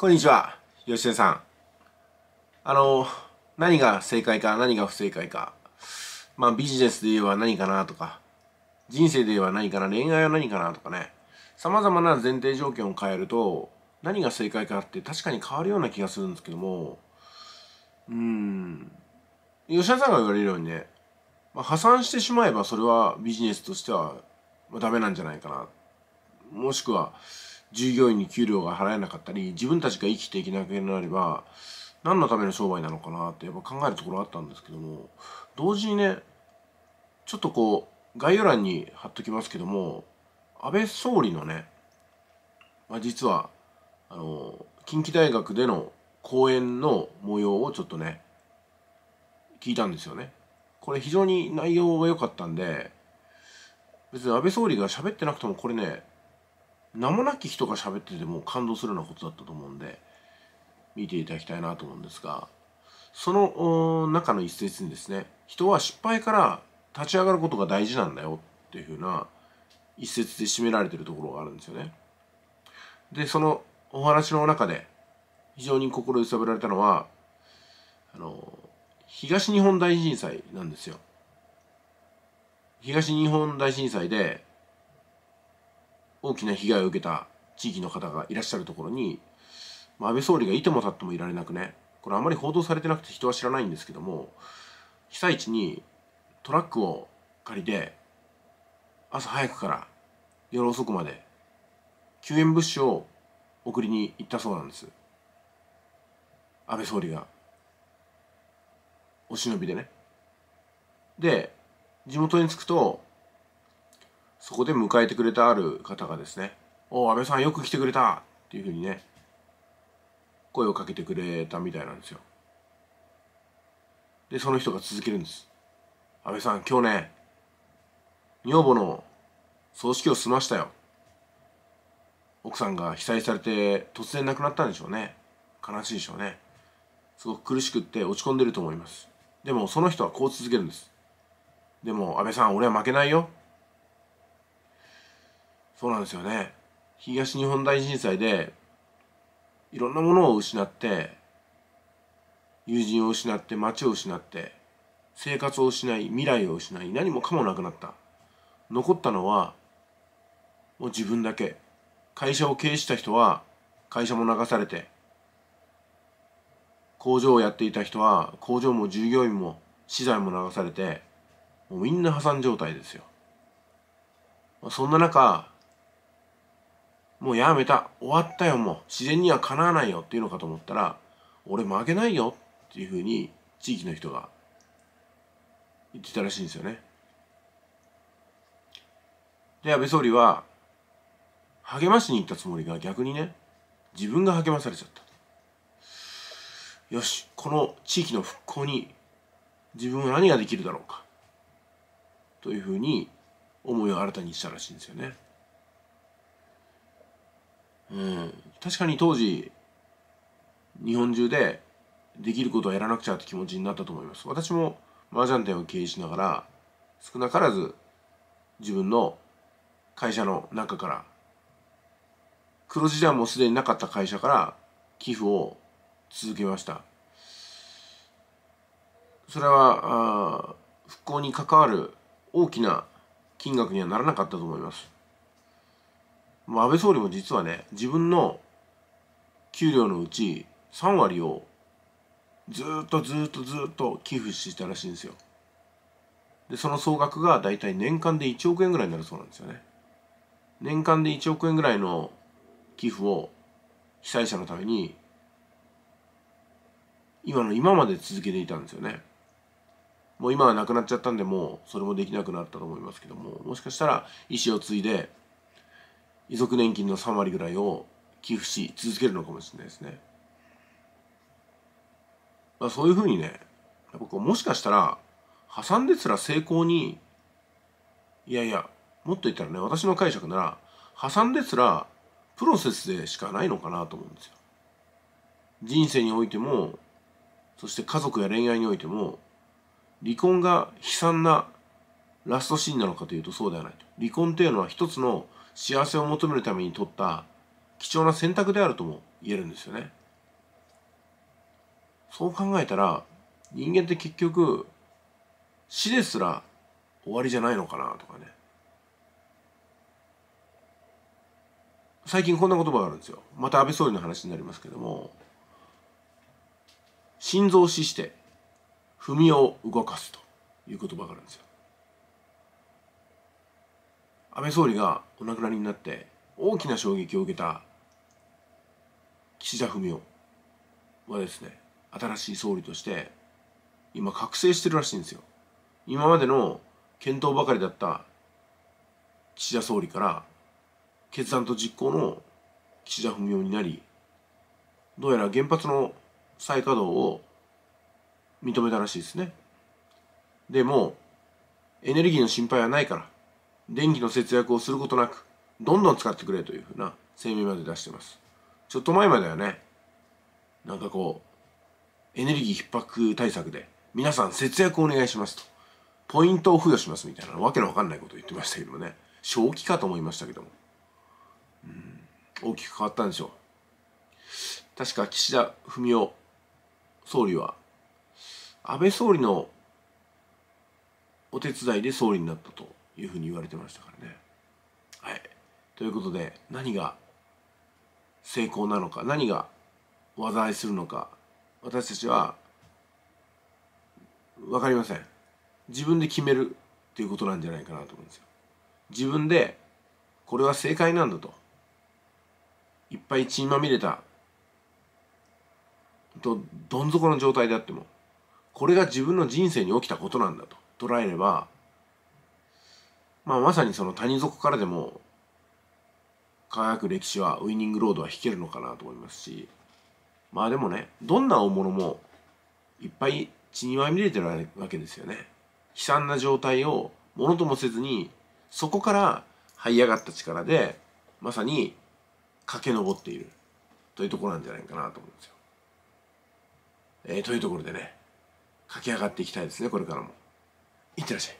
こんにちは、吉田さん。あの、何が正解か何が不正解か。まあビジネスで言えば何かなとか、人生で言えば何かな、恋愛は何かなとかね、様々な前提条件を変えると、何が正解かって確かに変わるような気がするんですけども、うーん、吉田さんが言われるようにね、まあ、破産してしまえばそれはビジネスとしてはダメなんじゃないかな。もしくは、従業員に給料が払えなかったり自分たちが生きていけなくなれば何のための商売なのかなってやっぱ考えるところあったんですけども同時にねちょっとこう概要欄に貼っときますけども安倍総理のね、まあ、実はあの近畿大学での講演の模様をちょっとね聞いたんですよね。これ非常に内容が良かったんで別に安倍総理が喋ってなくてもこれね名もなき人が喋ってても感動するようなことだったと思うんで見ていただきたいなと思うんですがその中の一節にですね人は失敗から立ち上がることが大事なんだよっていうふうな一節で締められてるところがあるんですよね。でそのお話の中で非常に心揺さぶられたのはあの東日本大震災なんですよ。東日本大震災で大きな被害を受けた地域の方がいらっしゃるところに、まあ、安倍総理がいても立ってもいられなくねこれあまり報道されてなくて人は知らないんですけども被災地にトラックを借りて朝早くから夜遅くまで救援物資を送りに行ったそうなんです安倍総理がお忍びでねで地元に着くとそこで迎えてくれたある方がですね、お安倍さんよく来てくれたっていうふうにね、声をかけてくれたみたいなんですよ。で、その人が続けるんです。安倍さん、今日ね、女房の葬式を済ましたよ。奥さんが被災されて突然亡くなったんでしょうね。悲しいでしょうね。すごく苦しくって落ち込んでると思います。でもその人はこう続けるんです。でも安倍さん、俺は負けないよ。そうなんですよね東日本大震災でいろんなものを失って友人を失って町を失って生活を失い未来を失い何もかもなくなった残ったのはもう自分だけ会社を経営した人は会社も流されて工場をやっていた人は工場も従業員も資材も流されてもうみんな破産状態ですよそんな中もうやめた終わったよもう自然にはかなわないよっていうのかと思ったら俺負けないよっていうふうに地域の人が言ってたらしいんですよねで安倍総理は励ましに行ったつもりが逆にね自分が励まされちゃったよしこの地域の復興に自分は何ができるだろうかというふうに思いを新たにしたらしいんですよね。うん確かに当時日本中でできることをやらなくちゃって気持ちになったと思います私も麻雀店を経営しながら少なからず自分の会社の中から黒字ではもうすでになかった会社から寄付を続けましたそれは復興に関わる大きな金額にはならなかったと思います安倍総理も実はね自分の給料のうち3割をずっとずっとずっと寄付してたらしいんですよでその総額が大体年間で1億円ぐらいになるそうなんですよね年間で1億円ぐらいの寄付を被災者のために今の今まで続けていたんですよねもう今はなくなっちゃったんでもうそれもできなくなったと思いますけどももしかしたら意思を継いで遺族年金の3割ぐらいを寄付し続けるのかもしれないですね。まあ、そういうふうにね、僕もしかしたら、破産ですら成功に、いやいや、もっと言ったらね、私の解釈なら、破産ですらプロセスでしかないのかなと思うんですよ。人生においても、そして家族や恋愛においても、離婚が悲惨なラストシーンなのかというとそうではないと。離婚っていうのは一つの幸せを求めるために取った貴重な選択であるとも言えるんですよね。そう考えたら人間って結局死ですら終わりじゃないのかなとかね。最近こんな言葉があるんですよ。また安倍総理の話になりますけども心臓を死して踏みを動かすという言葉があるんですよ。安倍総理がお亡くなりになって大きな衝撃を受けた岸田文雄はですね新しい総理として今覚醒してるらしいんですよ今までの検討ばかりだった岸田総理から決断と実行の岸田文雄になりどうやら原発の再稼働を認めたらしいですねでもエネルギーの心配はないから電気の節約をすることなく、どんどん使ってくれというふうな声明まで出してます。ちょっと前まではね、なんかこう、エネルギー逼迫対策で、皆さん節約をお願いしますと。ポイントを付与しますみたいな、わけのわかんないことを言ってましたけどもね。正気かと思いましたけども。うん、大きく変わったんでしょう。確か岸田文雄総理は、安倍総理のお手伝いで総理になったというふうに言われてましたからね。はい、ということで何が成功なのか何が話題するのか私たちは分かりません自分で決めるっていうことなんじゃないかなと思うんですよ自分でこれは正解なんだといっぱい血まみれたとどん底の状態であってもこれが自分の人生に起きたことなんだと捉えればまあ、まさにその谷底からでも輝く歴史はウイニングロードは引けるのかなと思いますしまあでもねどんな大物もいっぱい血にまみれてるわけですよね悲惨な状態をものともせずにそこから這い上がった力でまさに駆け上っているというところなんじゃないかなと思うんですよ。えー、というところでね駆け上がっていきたいですねこれからも。いってらっしゃい。